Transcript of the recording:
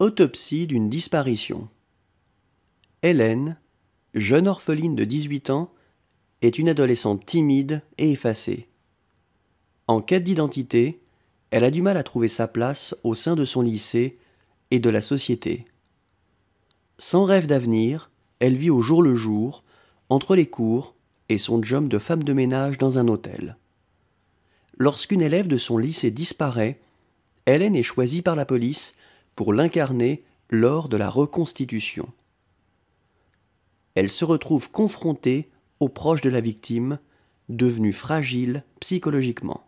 Autopsie d'une disparition. Hélène, jeune orpheline de 18 ans, est une adolescente timide et effacée. En quête d'identité, elle a du mal à trouver sa place au sein de son lycée et de la société. Sans rêve d'avenir, elle vit au jour le jour, entre les cours et son job de femme de ménage dans un hôtel. Lorsqu'une élève de son lycée disparaît, Hélène est choisie par la police pour l'incarner lors de la reconstitution. Elle se retrouve confrontée aux proches de la victime, devenue fragile psychologiquement.